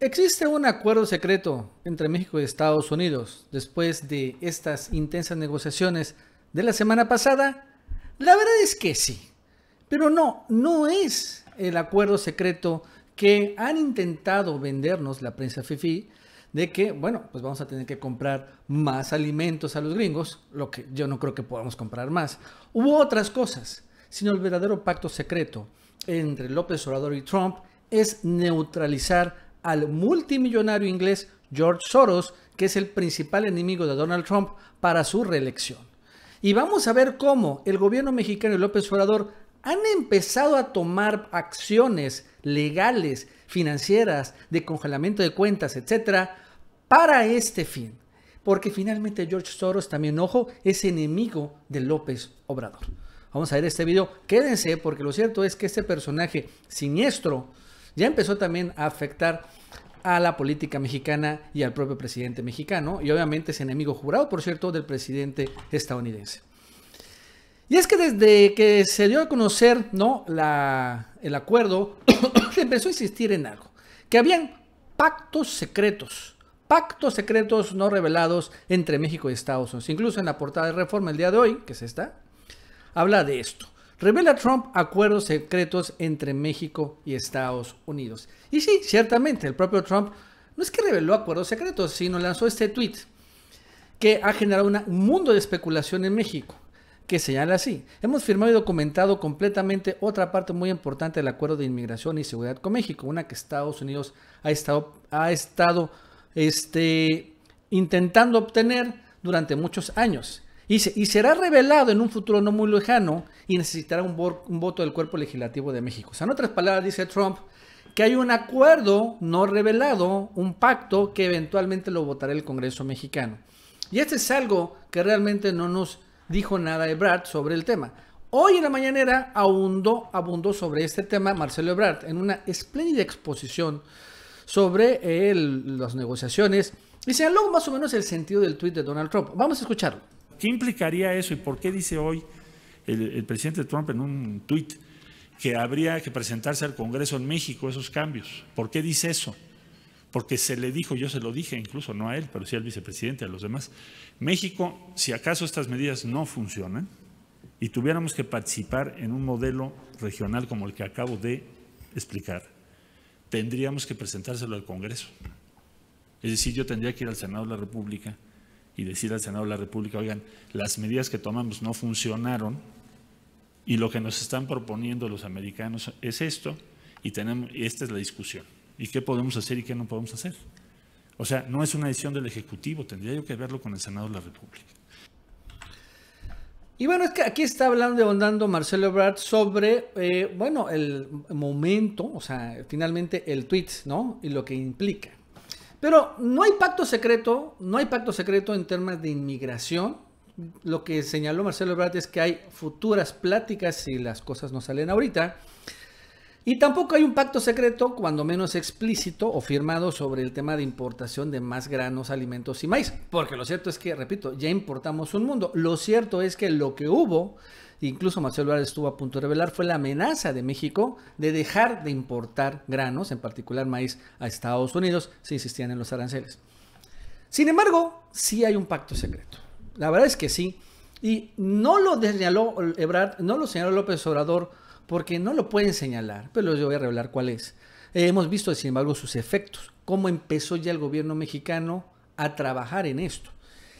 Existe un acuerdo secreto entre México y Estados Unidos. Después de estas intensas negociaciones de la semana pasada, la verdad es que sí. Pero no, no es el acuerdo secreto que han intentado vendernos la prensa FIFI de que, bueno, pues vamos a tener que comprar más alimentos a los gringos, lo que yo no creo que podamos comprar más. Hubo otras cosas, sino el verdadero pacto secreto entre López Obrador y Trump es neutralizar al multimillonario inglés George Soros, que es el principal enemigo de Donald Trump, para su reelección. Y vamos a ver cómo el gobierno mexicano y López Obrador han empezado a tomar acciones legales, financieras, de congelamiento de cuentas, etcétera, para este fin. Porque finalmente George Soros también, ojo, es enemigo de López Obrador. Vamos a ver este video. Quédense porque lo cierto es que este personaje siniestro, ya empezó también a afectar a la política mexicana y al propio presidente mexicano, y obviamente es enemigo jurado, por cierto, del presidente estadounidense. Y es que desde que se dio a conocer ¿no? La, el acuerdo, se empezó a insistir en algo, que habían pactos secretos, pactos secretos no revelados entre México y Estados Unidos. Incluso en la portada de Reforma el día de hoy, que es esta, habla de esto. Revela Trump acuerdos secretos entre México y Estados Unidos. Y sí, ciertamente, el propio Trump no es que reveló acuerdos secretos, sino lanzó este tweet que ha generado un mundo de especulación en México, que señala así. Hemos firmado y documentado completamente otra parte muy importante del acuerdo de inmigración y seguridad con México, una que Estados Unidos ha estado, ha estado este, intentando obtener durante muchos años. Y, será revelado en un futuro no muy lejano y necesitará un, voto del cuerpo legislativo de México. O sea, en otras palabras, dice Trump que hay un acuerdo no revelado, un pacto que eventualmente lo votará el Congreso mexicano. Y este es algo que realmente no nos dijo nada Ebrard sobre el tema. Hoy en la mañanera abundó, abundó sobre este tema Marcelo Ebrard en una espléndida exposición sobre eh, las negociaciones y señaló más o menos el sentido del tuit de Donald Trump. Vamos a escucharlo. ¿Qué implicaría eso y por qué dice hoy el, presidente Trump en un tuit que habría que presentarse al Congreso en México esos cambios? ¿Por qué dice eso? Porque se le dijo, yo se lo dije incluso, no a él, pero sí al vicepresidente, a los demás. México, si acaso estas medidas no funcionan y tuviéramos que participar en un modelo regional como el que acabo de explicar, tendríamos que presentárselo al Congreso. Es decir, yo tendría que ir al Senado de la República y decir al Senado de la República, oigan, las medidas que tomamos no funcionaron y lo que nos están proponiendo los americanos es esto y tenemos, esta es la discusión. ¿Y qué podemos hacer y qué no podemos hacer? O sea, no es una decisión del Ejecutivo, tendría yo que verlo con el Senado de la República. Y bueno, es que aquí está hablando, abundando Marcelo Brad sobre, eh, bueno, el momento, o sea, finalmente el tweet, ¿no? Y lo que implica. Pero no hay pacto secreto, no hay pacto secreto en temas de inmigración. Lo que señaló Marcelo Ebrard es que hay futuras pláticas si las cosas no salen ahorita. Y tampoco hay un pacto secreto, cuando menos explícito o firmado, sobre el tema de importación de más granos, alimentos y maíz. Porque lo cierto es que, repito, ya importamos un mundo. Lo cierto es que lo que hubo incluso Marcelo Ebrard estuvo a punto de revelar, fue la amenaza de México de dejar de importar granos, en particular maíz, a Estados Unidos si insistían en los aranceles. Sin embargo, sí hay un pacto secreto. La verdad es que sí. Y no lo señaló Ebrard, no lo señaló López Obrador, porque no lo pueden señalar, pero yo voy a revelar cuál es. hemos visto, sin embargo, sus efectos, cómo empezó ya el gobierno mexicano a trabajar en esto.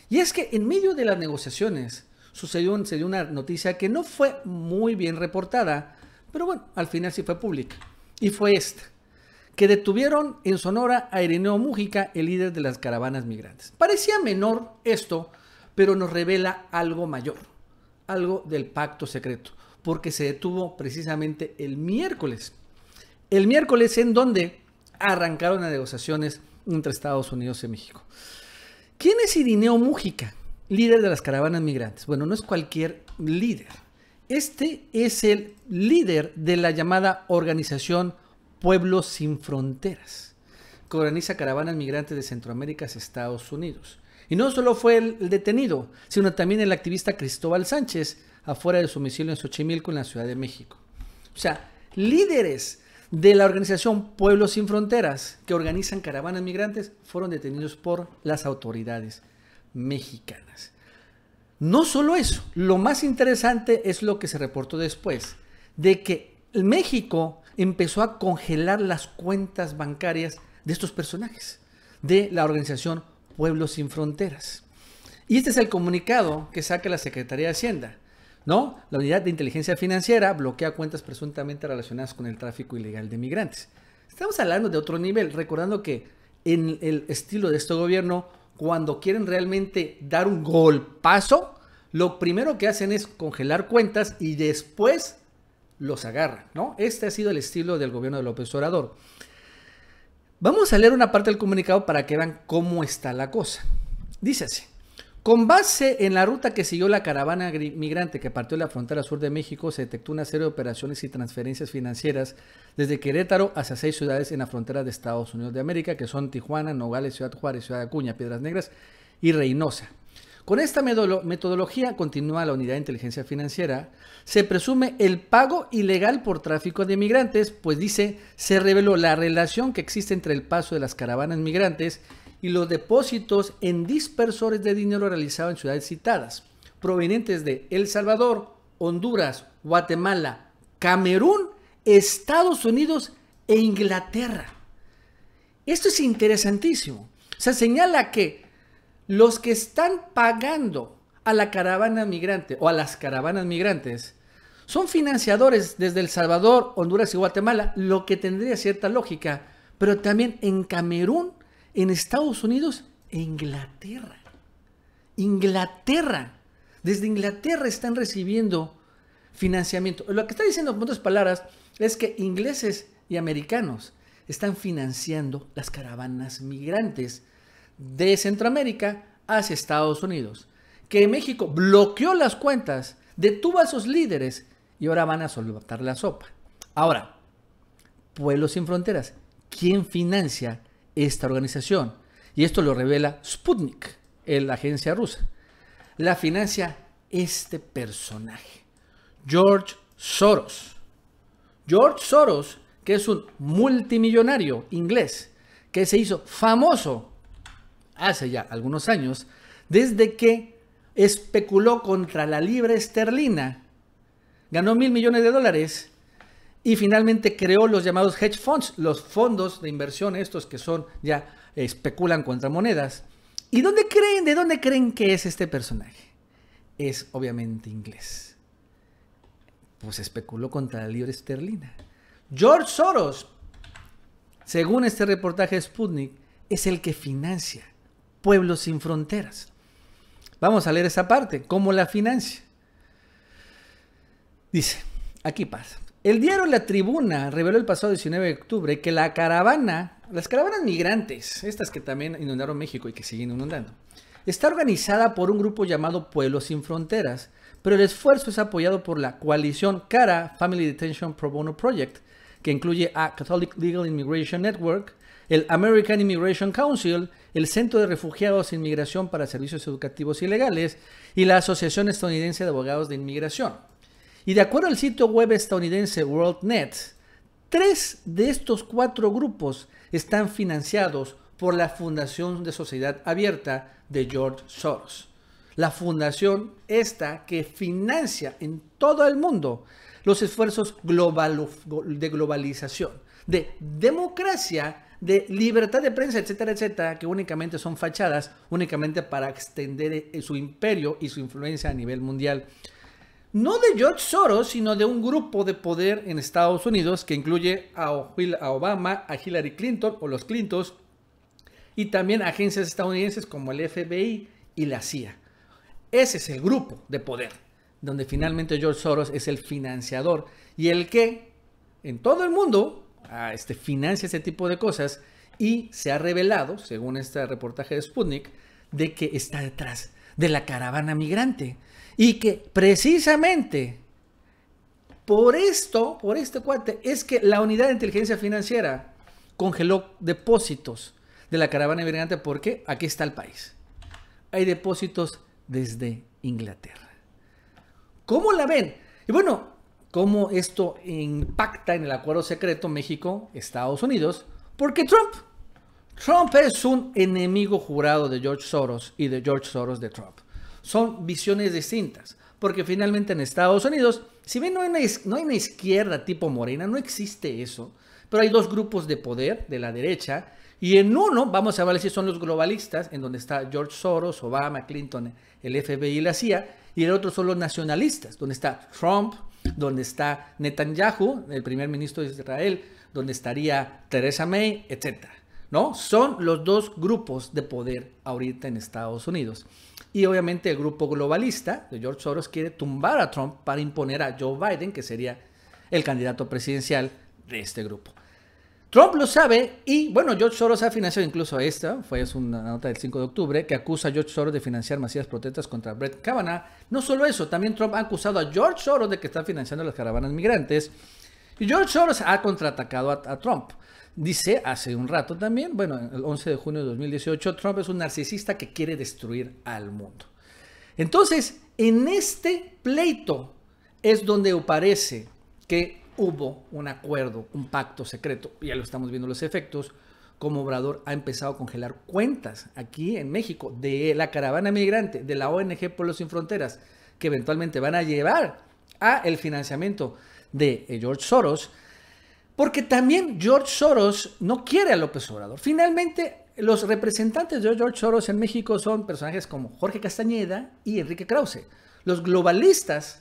Y es que en medio de las negociaciones sucedió, se dio una noticia que no fue muy bien reportada, pero bueno, al final sí fue pública. Y fue esta, que detuvieron en Sonora a Ireneo Mújica, el líder de las caravanas migrantes. Parecía menor esto, pero nos revela algo mayor, algo del pacto secreto, porque se detuvo precisamente el miércoles. El miércoles en donde arrancaron las negociaciones entre Estados Unidos y México. ¿Quién es Ireneo Mújica? líder de las caravanas migrantes. Bueno, no es cualquier líder. Este es el líder de la llamada organización Pueblos sin Fronteras, que organiza caravanas migrantes de Centroamérica a Estados Unidos. Y no solo fue el detenido, sino también el activista Cristóbal Sánchez, afuera de su domicilio en Xochimilco, en la Ciudad de México. O sea, líderes de la organización Pueblos sin Fronteras, que organizan caravanas migrantes, fueron detenidos por las autoridades mexicanas. No solo eso, lo más interesante es lo que se reportó después, de que México empezó a congelar las cuentas bancarias de estos personajes, de la organización Pueblos sin Fronteras. Y este es el comunicado que saca la Secretaría de Hacienda. ¿No? La unidad de inteligencia financiera bloquea cuentas presuntamente relacionadas con el tráfico ilegal de migrantes. Estamos hablando de otro nivel, recordando que en el estilo de este gobierno cuando quieren realmente dar un golpazo, lo primero que hacen es congelar cuentas y después los agarran, ¿no? Este ha sido el estilo del gobierno de López Obrador. Vamos a leer una parte del comunicado para que vean cómo está la cosa. Dice así. Con base en la ruta que siguió la caravana migrante que partió de la frontera sur de México, se detectó una serie de operaciones y transferencias financieras desde Querétaro hacia seis ciudades en la frontera de Estados Unidos de América, que son Tijuana, Nogales, Ciudad Juárez, Ciudad Acuña, Piedras Negras y Reynosa. Con esta metodología, continúa la Unidad de Inteligencia Financiera, se presume el pago ilegal por tráfico de migrantes, pues dice, se reveló la relación que existe entre el paso de las caravanas migrantes y los depósitos en dispersores de dinero realizados en ciudades citadas, provenientes de El Salvador, Honduras, Guatemala, Camerún, Estados Unidos e Inglaterra. Esto es interesantísimo. Se señala que los que están pagando a la caravana migrante o a las caravanas migrantes son financiadores desde El Salvador, Honduras y Guatemala, lo que tendría cierta lógica, pero también en Camerún en Estados Unidos e Inglaterra. Inglaterra. Desde Inglaterra están recibiendo financiamiento. Lo que está diciendo, en otras palabras, es que ingleses y americanos están financiando las caravanas migrantes de Centroamérica hacia Estados Unidos. Que México bloqueó las cuentas, detuvo a sus líderes y ahora van a soltar la sopa. Ahora, Pueblos sin Fronteras, ¿quién financia esta organización. Y esto lo revela Sputnik, la agencia rusa. La financia este personaje, George Soros. George Soros, que es un multimillonario inglés, que se hizo famoso hace ya algunos años, desde que especuló contra la libra esterlina, ganó mil millones de dólares y finalmente creó los llamados hedge funds, los fondos de inversión, estos que son ya especulan contra monedas. ¿Y dónde creen, de dónde creen que es este personaje? Es obviamente inglés. Pues especuló contra la libra esterlina. George Soros, según este reportaje de Sputnik, es el que financia Pueblos sin Fronteras. Vamos a leer esa parte, cómo la financia. Dice, aquí pasa. El diario La Tribuna reveló el pasado 19 de octubre que la caravana, las caravanas migrantes, estas que también inundaron México y que siguen inundando, está organizada por un grupo llamado Pueblos sin Fronteras, pero el esfuerzo es apoyado por la coalición CARA Family Detention Pro Bono Project, que incluye a Catholic Legal Immigration Network, el American Immigration Council, el Centro de Refugiados e Inmigración para Servicios Educativos Ilegales y la Asociación Estadounidense de Abogados de Inmigración. Y de acuerdo al sitio web estadounidense WorldNet, tres de estos cuatro grupos están financiados por la Fundación de Sociedad Abierta de George Soros. La fundación esta que financia en todo el mundo los esfuerzos global, de globalización, de democracia, de libertad de prensa, etcétera, etcétera, que únicamente son fachadas, únicamente para extender eh, su imperio y su influencia a nivel mundial no de George Soros, sino de un grupo de poder en Estados Unidos que incluye a Obama, a Hillary Clinton o los Clintons, y también agencias estadounidenses como el FBI y la CIA. Ese es el grupo de poder, donde finalmente George Soros es el financiador y el que en todo el mundo ah, este, financia ese tipo de cosas y se ha revelado, según este reportaje de Sputnik, de que está detrás de la caravana migrante. Y que precisamente por esto, por este cuate, es que la unidad de inteligencia financiera congeló depósitos de la caravana inmigrante porque aquí está el país. Hay depósitos desde Inglaterra. ¿Cómo la ven? Y bueno, cómo esto impacta en el acuerdo secreto México-Estados Unidos, porque Trump, Trump es un enemigo jurado de George Soros y de George Soros de Trump son visiones distintas. Porque finalmente en Estados Unidos, si bien no hay, una, izquierda tipo morena, no existe eso, pero hay dos grupos de poder de la derecha, y en uno, vamos a ver si son los globalistas, en donde está George Soros, Obama, Clinton, el FBI y la CIA, y el otro son los nacionalistas, donde está Trump, donde está Netanyahu, el primer ministro de Israel, donde estaría Theresa May, etc. ¿No? Son los dos grupos de poder ahorita en Estados Unidos. Y obviamente el grupo globalista de George Soros quiere tumbar a Trump para imponer a Joe Biden, que sería el candidato presidencial de este grupo. Trump lo sabe y, bueno, George Soros ha financiado incluso esta, fue una nota del 5 de octubre, que acusa a George Soros de financiar masivas protestas contra Brett Kavanaugh. No solo eso, también Trump ha acusado a George Soros de que está financiando las caravanas migrantes. Y George Soros ha contraatacado a, a Trump. Dice hace un rato también, bueno, el 11 de junio de 2018, Trump es un narcisista que quiere destruir al mundo. Entonces, en este pleito es donde parece que hubo un acuerdo, un pacto secreto. Ya lo estamos viendo los efectos, como Obrador ha empezado a congelar cuentas aquí en México de la caravana migrante, de la ONG Pueblos Sin Fronteras, que eventualmente van a llevar a el financiamiento de eh, George Soros porque también George Soros no quiere a López Obrador. Finalmente, los representantes de George Soros en México son personajes como Jorge Castañeda y Enrique Krause, los globalistas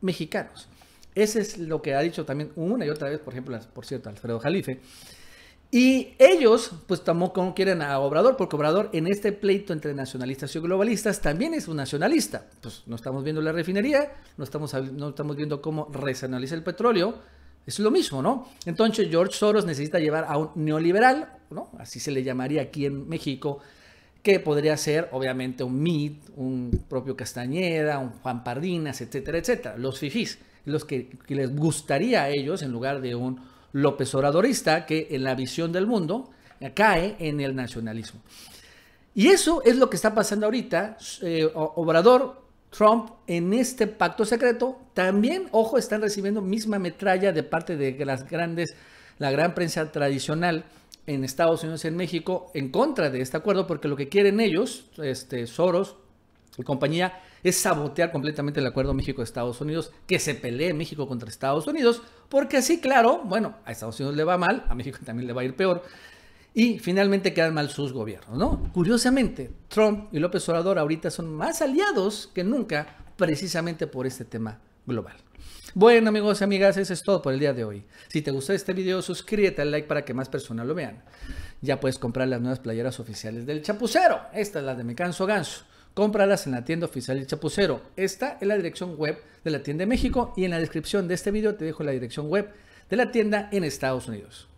mexicanos. Ese es lo que ha dicho también una y otra vez, por ejemplo, por cierto, Alfredo Jalife. Y ellos, pues tampoco quieren a Obrador, porque Obrador en este pleito entre nacionalistas y globalistas también es un nacionalista. Pues no estamos viendo la refinería, no estamos, no estamos viendo cómo resanaliza el petróleo, es lo mismo, ¿no? Entonces George Soros necesita llevar a un neoliberal, ¿no? Así se le llamaría aquí en México, que podría ser obviamente un Mit, un propio Castañeda, un Juan Pardinas, etcétera, etcétera. Los fifis, los que, les gustaría a ellos en lugar de un López Obradorista que en la visión del mundo cae en el nacionalismo. Y eso es lo que está pasando ahorita. Eh, Obrador Trump en este pacto secreto también, ojo, están recibiendo misma metralla de parte de las grandes, la gran prensa tradicional en Estados Unidos y en México en contra de este acuerdo, porque lo que quieren ellos, este, Soros y compañía, es sabotear completamente el acuerdo México-Estados Unidos, que se pelee México contra Estados Unidos, porque así, claro, bueno, a Estados Unidos le va mal, a México también le va a ir peor, y finalmente quedan mal sus gobiernos, ¿no? Curiosamente, Trump y López Obrador ahorita son más aliados que nunca precisamente por este tema global. Bueno amigos y amigas, eso es todo por el día de hoy. Si te gustó este video, suscríbete al like para que más personas lo vean. Ya puedes comprar las nuevas playeras oficiales del Chapucero. Esta es la de Me Ganso. Cómpralas en la tienda oficial del Chapucero. Esta es la dirección web de la tienda de México y en la descripción de este video te dejo la dirección web de la tienda en Estados Unidos.